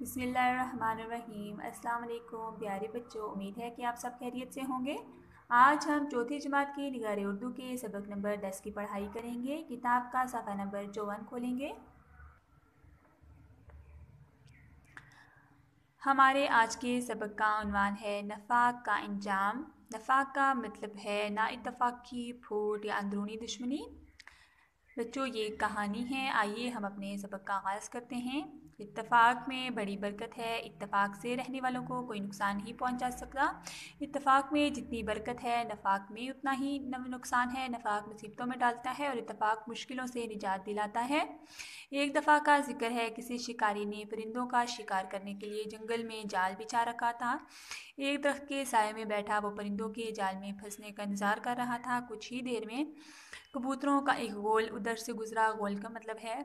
बसमीम् अल्लाम प्यारे बच्चों उम्मीद है कि आप सब खैरियत से होंगे आज हम चौथी जमात की निगार उर्दू के सबक नंबर दस की पढ़ाई करेंगे किताब का सफ़ा नंबर चौवन खोलेंगे हमारे आज के सबक का अनवान है नफाक का इंजाम नफाक का मतलब है ना की फूट या अंदरूनी दुश्मनी बच्चों ये कहानी है आइए हम अपने सबक का आगाज़ करते हैं इतफाक में बड़ी बरकत है इतफाक से रहने वालों को कोई नुकसान ही पहुंचा सकता इतफाक में जितनी बरकत है नफाक में उतना ही नुकसान है नफाक मुसीबतों में डालता है और इतफाक मुश्किलों से निजात दिलाता है एक दफ़ा का जिक्र है किसी शिकारी ने परिंदों का शिकार करने के लिए जंगल में जाल बिछा रखा था एक दरख्त के साय में बैठा वो परिंदों के जाल में फंसने का इंतजार कर रहा था कुछ ही देर में कबूतरों का एक गोल उधर से गुजरा गोल का मतलब है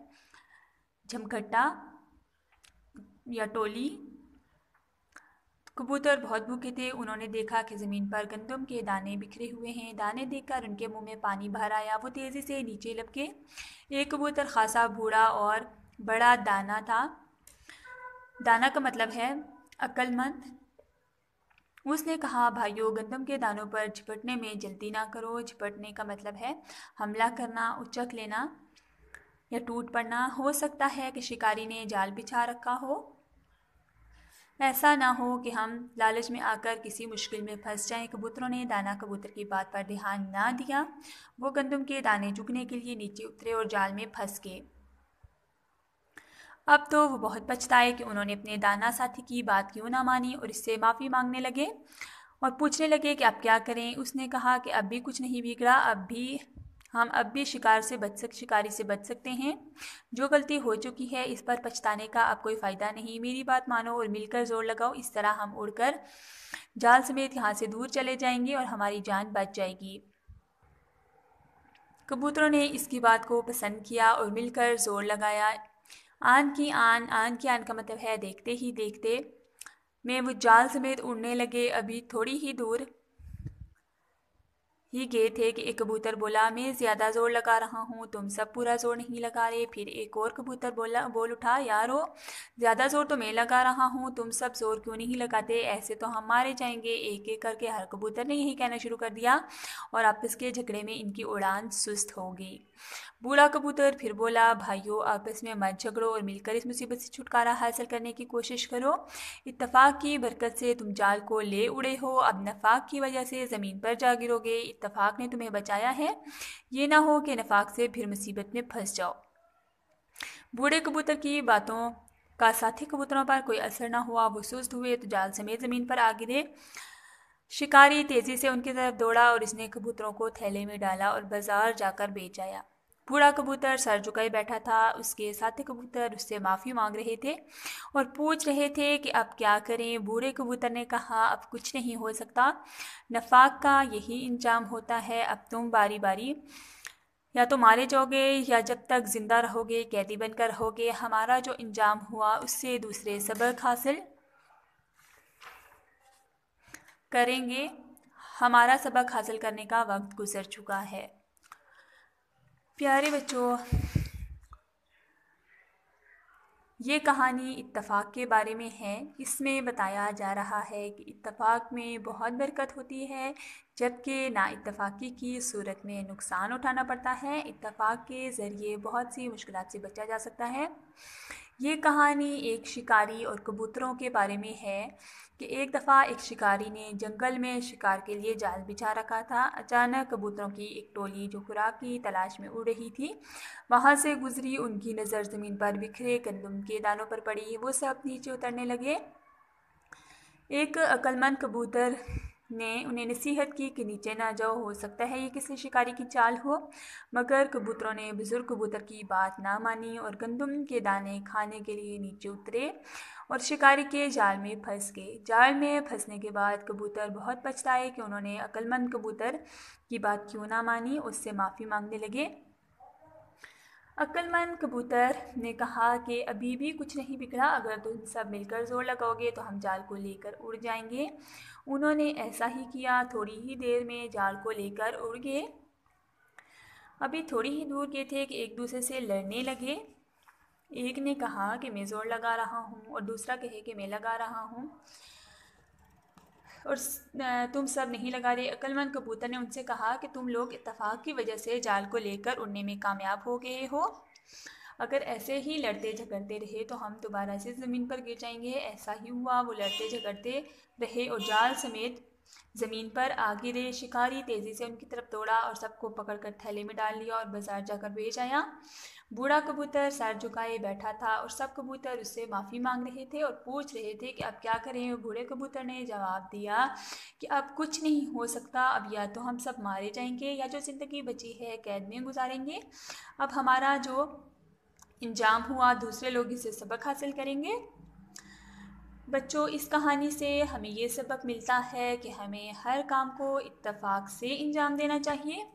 झमखट्टा या टोली कबूतर बहुत भूखे थे उन्होंने देखा कि ज़मीन पर गंदम के दाने बिखरे हुए हैं दाने देखकर उनके मुंह में पानी भर आया वो तेज़ी से नीचे लपके एक कबूतर खासा बूढ़ा और बड़ा दाना था दाना का मतलब है अक्लमंद उसने कहा भाइयों गंदम के दानों पर झपटने में जल्दी ना करो झपटने का मतलब है हमला करना उचक लेना या टूट पड़ना हो सकता है कि शिकारी ने जाल बिछा रखा हो ऐसा ना हो कि हम लालच में आकर किसी मुश्किल में फंस जाएं कबूतरों ने दाना कबूतर की बात पर ध्यान ना दिया वो गंदम के दाने चुगने के लिए नीचे उतरे और जाल में फंस गए अब तो वो बहुत पछताए कि उन्होंने अपने दाना साथी की बात क्यों ना मानी और इससे माफ़ी मांगने लगे और पूछने लगे कि आप क्या करें उसने कहा कि अब भी कुछ नहीं बिगड़ा अब भी हम अब भी शिकार से बच सक शिकारी से बच सकते हैं जो गलती हो चुकी है इस पर पछताने का अब कोई फ़ायदा नहीं मेरी बात मानो और मिलकर जोर लगाओ इस तरह हम उड़कर जाल समेत यहाँ से दूर चले जाएंगे और हमारी जान बच जाएगी कबूतरों ने इसकी बात को पसंद किया और मिलकर जोर लगाया आन की आन आन की आन का मतलब है देखते ही देखते मैं वो जाल समेत उड़ने लगे अभी थोड़ी ही दूर ही गए थे कि एक कबूतर बोला मैं ज़्यादा ज़ोर लगा रहा हूँ तुम सब पूरा ज़ोर नहीं लगा रहे फिर एक और कबूतर बोला बोल उठा यारो ज़्यादा ज़ोर तो मैं लगा रहा हूँ तुम सब ज़ोर क्यों नहीं लगाते ऐसे तो हम मारे जाएंगे एक एक करके हर कबूतर ने यही कहना शुरू कर दिया और आपस के झगड़े में इनकी उड़ान सुस्त हो गई बूढ़ा कबूतर फिर बोला भाइयों आपस में मत झगड़ो और मिलकर इस मुसीबत से छुटकारा हासिल करने की कोशिश करो इतफाक की बरकत से तुम जाल को ले उड़े हो अब नफाक की वजह से ज़मीन पर जा गिरोगे इतफाक ने तुम्हें बचाया है ये ना हो कि नफाक से फिर मुसीबत में फंस जाओ बूढ़े कबूतर की बातों का साथी कबूतरों पर कोई असर ना हुआ वो सुस्त हुए तो जाल समेत ज़मीन पर आ गिरे शिकारी तेज़ी से उनकी तरफ दौड़ा और इसने कबूतरों को थैले में डाला और बाज़ार जाकर बेचाया बूढ़ा कबूतर सर झुकाए बैठा था उसके साथी कबूतर उससे माफ़ी मांग रहे थे और पूछ रहे थे कि अब क्या करें बूढ़े कबूतर ने कहा अब कुछ नहीं हो सकता नफाक का यही इंजाम होता है अब तुम बारी बारी या तो मारे जाओगे या जब तक ज़िंदा रहोगे कैदी बनकर रहोगे हमारा जो इंजाम हुआ उससे दूसरे सबक हासिल करेंगे हमारा सबक हासिल करने का वक्त गुजर चुका है प्यारे बच्चों ये कहानी इत्तफाक के बारे में है इसमें बताया जा रहा है कि इत्तफाक में बहुत बरकत होती है जबकि ना इत्तफाकी की सूरत में नुकसान उठाना पड़ता है इत्तफाक के ज़रिए बहुत सी मुश्किल से बचा जा सकता है ये कहानी एक शिकारी और कबूतरों के बारे में है कि एक दफ़ा एक शिकारी ने जंगल में शिकार के लिए जाल बिछा रखा था अचानक कबूतरों की एक टोली जो खुराक की तलाश में उड़ रही थी वहाँ से गुजरी उनकी नज़र ज़मीन पर बिखरे गंदम के दानों पर पड़ी वो सब नीचे उतरने लगे एक अक्लमंद कबूतर ने उन्हें नसीहत की कि नीचे ना जाओ हो सकता है ये किसी शिकारी की चाल हो मगर कबूतरों ने बुज़ुर्ग कबूतर की बात ना मानी और गंदम के दाने खाने के लिए नीचे उतरे और शिकारी के जाल में फंस गए जाल में फंसने के बाद कबूतर बहुत पछताए कि उन्होंने अक्लमंद कबूतर की बात क्यों ना मानी उससे माफ़ी मांगने लगे अक्लमंद कबूतर ने कहा कि अभी भी कुछ नहीं बिगड़ा अगर तुम सब मिलकर जोर लगाओगे तो हम जाल को लेकर उड़ जाएंगे उन्होंने ऐसा ही किया थोड़ी ही देर में जाल को लेकर उड़ गए अभी थोड़ी ही दूर गए थे कि एक दूसरे से लड़ने लगे एक ने कहा कि मैं जोर लगा रहा हूँ और दूसरा कहे कि मैं लगा रहा हूँ और तुम सब नहीं लगा रहे अक्लमंद कबूतर ने उनसे कहा कि तुम लोग इतफाक़ की वजह से जाल को लेकर उड़ने में कामयाब हो गए हो अगर ऐसे ही लड़ते झगड़ते रहे तो हम दोबारा से ज़मीन पर गिर जाएंगे ऐसा ही हुआ वो लड़ते झगड़ते रहे और जाल समेत ज़मीन पर आ गिरे शिकारी तेज़ी से उनकी तरफ दौड़ा और सबको पकड़कर थैले में डाल लिया और बाजार जाकर बेच आया बूढ़ा कबूतर सर झुकाए बैठा था और सब कबूतर उससे माफ़ी मांग रहे थे और पूछ रहे थे कि अब क्या करें बूढ़े कबूतर ने जवाब दिया कि अब कुछ नहीं हो सकता अब या तो हम सब मारे जाएंगे या जो ज़िंदगी बची है कैद में गुजारेंगे अब हमारा जो इंजाम हुआ दूसरे लोग इसे सबक हासिल करेंगे बच्चों इस कहानी से हमें ये सबक मिलता है कि हमें हर काम को इतफ़ाक से अंजाम देना चाहिए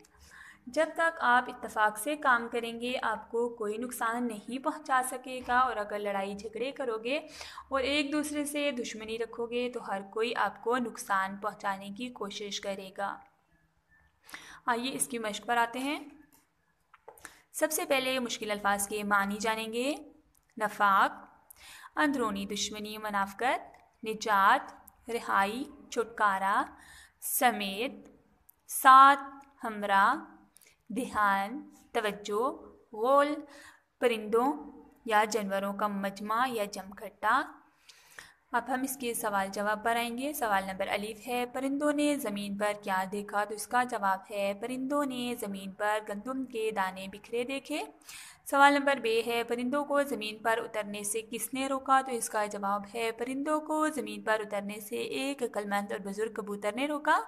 जब तक आप इत्तेफाक से काम करेंगे आपको कोई नुकसान नहीं पहुंचा सकेगा और अगर लड़ाई झगड़े करोगे और एक दूसरे से दुश्मनी रखोगे तो हर कोई आपको नुकसान पहुंचाने की कोशिश करेगा आइए इसकी मश्क पर आते हैं सबसे पहले मुश्किल अल्फाज के मानी जानेंगे नफाक अंदरूनी दुश्मनी मुनाफत निजात रिहाई छुटकारा समेत साथ हमरा ध्यान तवज्जो गोल परिंदों या जानवरों का मजमा या जमघटा अब हम इसके सवाल जवाब पर आएंगे सवाल नंबर अलीफ है परिंदों ने ज़मीन पर क्या देखा तो इसका जवाब है परिंदों ने ज़मीन पर गंदम के दाने बिखरे देखे सवाल नंबर बे है परिंदों को ज़मीन पर उतरने से किसने रोका तो इसका जवाब है परिंदों को ज़मीन पर उतरने से एक अक्लमंद और बुज़ुर्ग कबूतर ने रोका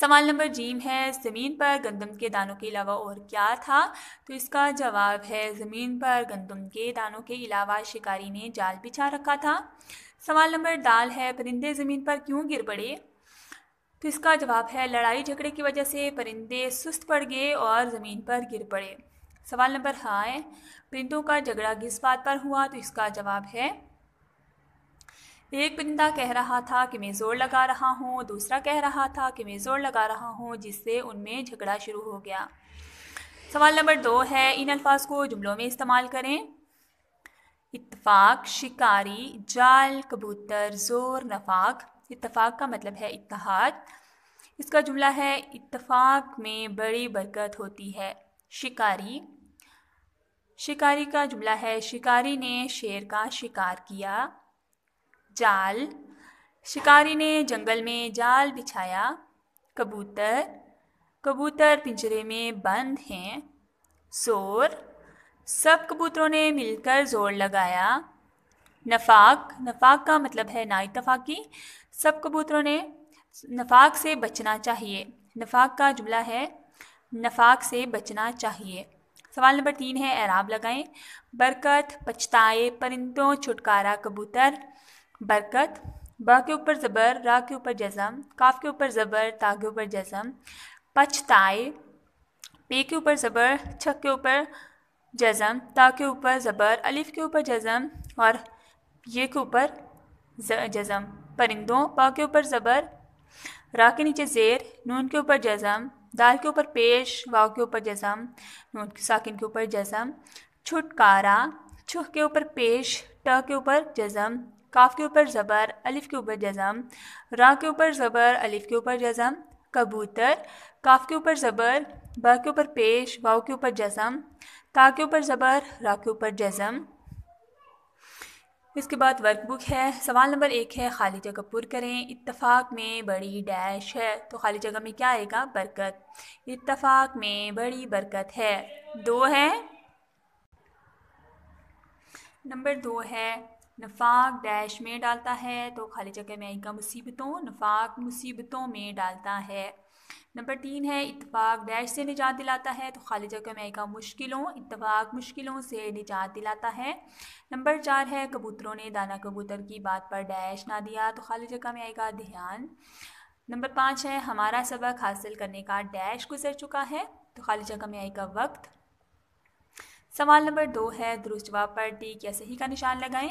सवाल नंबर जीम है ज़मीन पर गंदम के दानों के अलावा और क्या था तो इसका जवाब है ज़मीन पर गंदम के दानों के अलावा शिकारी ने जाल बिछा रखा था सवाल नंबर दाल है परिंदे ज़मीन पर क्यों गिर पड़े तो इसका जवाब है लड़ाई झगड़े की वजह से परिंदे सुस्त पड़ गए और ज़मीन पर गिर पड़े सवाल नंबर हाँ परिंदों का झगड़ा किस बात पर हुआ तो इसका जवाब है एक बंदा कह रहा था कि मैं ज़ोर लगा रहा हूँ दूसरा कह रहा था कि मैं ज़ोर लगा रहा हूँ जिससे उनमें झगड़ा शुरू हो गया सवाल नंबर दो है इन अल्फाज को जुमलों में इस्तेमाल करें इतफाक शिकारी जाल कबूतर ज़ोर नफाक इतफाक का मतलब है इतहाद इसका जुमला है इतफाक में बड़ी बरकत होती है शिकारी शिकारी का जुमला है शिकारी ने शेर का शिकार किया जाल शिकारी ने जंगल में जाल बिछाया कबूतर कबूतर पिंजरे में बंद हैं शोर सब कबूतरों ने मिलकर जोर लगाया नफाक नफाक का मतलब है ना इतफाकी सब कबूतरों ने नफाक से बचना चाहिए नफाक का जुमला है नफाक से बचना चाहिए सवाल नंबर तीन है एराब लगाएं बरकत पछताए परिंदों छुटकारा कबूतर बरकत बा के ऊपर ज़बर र के ऊपर जज़म काफ के ऊपर ज़बर ता के ऊपर जज़म पछताए पे के ऊपर ज़बर छक के ऊपर जज़म ता के ऊपर ज़बर अलिफ के ऊपर जज़म और ये के ऊपर जज़म परिंदों पा के ऊपर ज़बर र के नीचे ज़ेर नून के ऊपर जज़म दाल के ऊपर पेश वाव के ऊपर जज़म नून के साकिन के ऊपर जज़म छुटकारा छुह के ऊपर पेश ट के ऊपर जज़म काफ के ऊपर ज़बर अलिफ के ऊपर जज़म रा के ऊपर ज़बर अलिफ के ऊपर जज़म कबूतर काफ के ऊपर ज़बर ब के ऊपर पेश वाव के ऊपर जज़म ता के ऊपर ज़बर रा के ऊपर जज़म इसके बाद वर्कबुक है सवाल नंबर एक है खाली जगह पुर करें इत्तफाक में बड़ी डैश है तो खाली जगह में क्या आएगा बरकत इत्तफाक में बड़ी बरकत है दो है नंबर दो है नफाक डैश में डालता है तो खाली जगह में आएगा मुसीबतों नफाक मुसीबतों में डालता है नंबर तीन है इतफाक डैश से निजात दिलाता है तो खाली जगह में आएगा मुश्किलों इतफाक मुश्किलों से निजात दिलाता है नंबर चार है कबूतरों ने दाना कबूतर की बात पर डैश ना दिया तो खाली जगह में आएगा ध्यान नंबर पाँच है हमारा सबक हासिल करने का डैश गुजर चुका है तो खाली जगह में आएगा वक्त सवाल नंबर दो है दुरुस्त जवाब पर टीक या सही का निशान लगाएं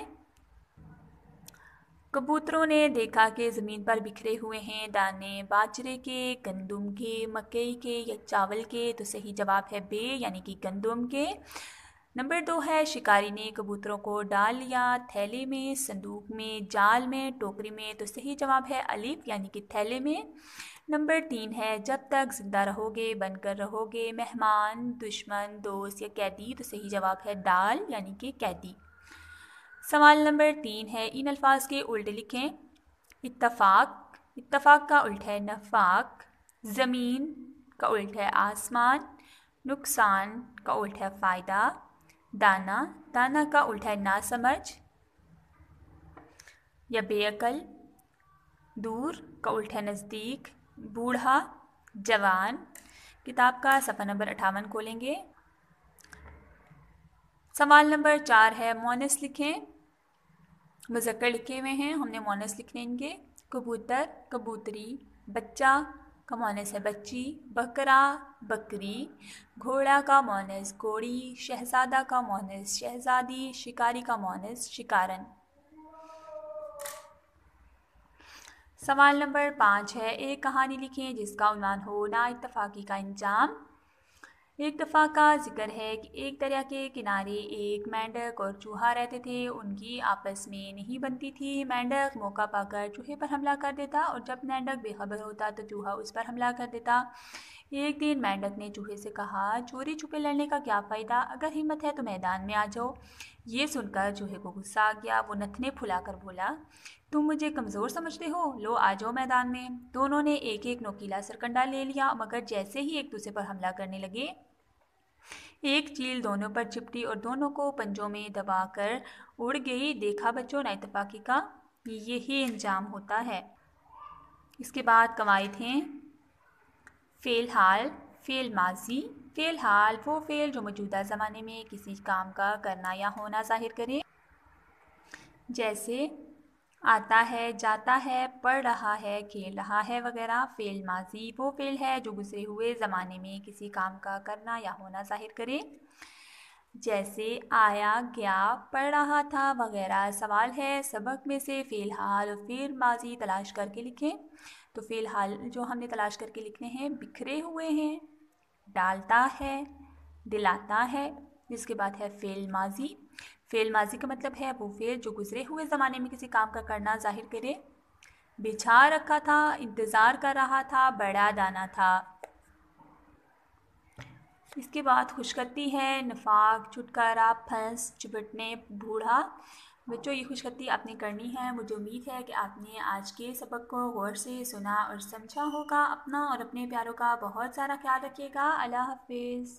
कबूतरों ने देखा कि ज़मीन पर बिखरे हुए हैं दाने बाजरे के गंदुम के मकई के या चावल के तो सही जवाब है बे यानी कि गंदुम के नंबर दो है शिकारी ने कबूतरों को डाल लिया थैले में संदूक में जाल में टोकरी में तो सही जवाब है अलीफ यानी कि थैले में नंबर तीन है जब तक जिंदा रहोगे बनकर रहोगे मेहमान दुश्मन दोस्त या कैदी तो सही जवाब है दाल यानी कि कैदी सवाल नंबर तीन है इन अल्फाज के उल्ट लिखें इतफाक़ इतफाक़ का उल्ट है नफाक ज़मीन का उल्ट है आसमान नुकसान का उल्ट है फ़ायदा दाना दाना का उल्ट है नासमझ या बेअकल दूर का उल्ट है नज़दीक बूढ़ा जवान किताब का सफ़ा नंबर अठावन खोलेंगे सवाल नंबर चार है मोनस लिखें मुजक्कर लिखे हुए हैं हमने मोनस लिखने इनके कबूतर कबूतरी बच्चा का मोनस है बच्ची बकरा बकरी घोड़ा का मोनस घोड़ी शहजादा का मोनस शहजादी शिकारी का मोनस शिकारन सवाल नंबर पाँच है एक कहानी लिखें जिसका उन्वान हो ना इतफाक़ी का इंजाम एक दफ़ा का जिक्र है कि एक दरिया के किनारे एक मेंढक और चूहा रहते थे उनकी आपस में नहीं बनती थी मेंढक मौका पाकर चूहे पर हमला कर देता और जब मेंढक बेखबर होता तो चूहा उस पर हमला कर देता एक दिन मेंढक ने चूहे से कहा चोरी छुपे लड़ने का क्या फ़ायदा अगर हिम्मत है तो मैदान में आ जाओ ये सुनकर चूहे को गुस्सा आ गया वो नथने फुलाकर बोला तुम मुझे कमज़ोर समझते हो लो आ जाओ मैदान में दोनों ने एक एक नोकीला सरकंडा ले लिया मगर जैसे ही एक दूसरे पर हमला करने लगे एक चील दोनों पर चिपटी और दोनों को पंजों में दबाकर उड़ गई देखा बच्चों नाइतफाकी का यही इंजाम होता है इसके बाद कवायद थे फ़ेल हाल फ़ेल माजी फ़ेल हाल वो फ़ेल जो मौजूदा ज़माने में किसी काम का करना या होना जाहिर करे जैसे आता है जाता है पढ़ रहा है खेल रहा है वगैरह फ़ेल माजी वो फ़ेल है जो गुजरे हुए ज़माने में किसी काम का करना या होना जाहिर करे जैसे आया गया पढ़ रहा था वगैरह सवाल है सबक में से फ़िलहाल फिर माजी तलाश करके लिखें तो फ़िलहाल जो हमने तलाश करके लिखने हैं बिखरे हुए हैं डालता है दिलाता है जिसके बाद है फ़ेल माजी फेल माजी का मतलब है वो फेल जो गुजरे हुए ज़माने में किसी काम का करना जाहिर करे बिछा रखा था इंतज़ार कर रहा था बड़ा दाना था इसके बाद खुशकती है नफाक छुटकारा फंस चिपटने बूढ़ा बच्चों ये खुशकती आपने करनी है मुझे उम्मीद है कि आपने आज के सबक को गौर से सुना और समझा होगा अपना और अपने प्यारों का बहुत सारा ख्याल रखिएगा अल्लाह हाफिज़